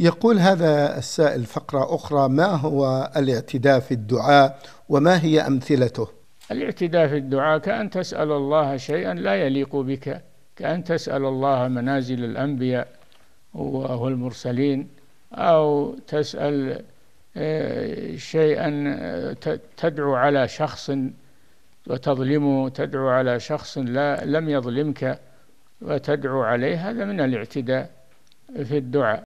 يقول هذا السائل فقرة أخرى ما هو الاعتداء في الدعاء وما هي أمثلته الاعتداء في الدعاء كأن تسأل الله شيئا لا يليق بك كأن تسأل الله منازل الأنبياء والمرسلين أو تسأل آه، شيئا آه، تدعو على شخص وتظلمه تدعو على شخص لا لم يظلمك وتدعو عليه هذا من الاعتداء في الدعاء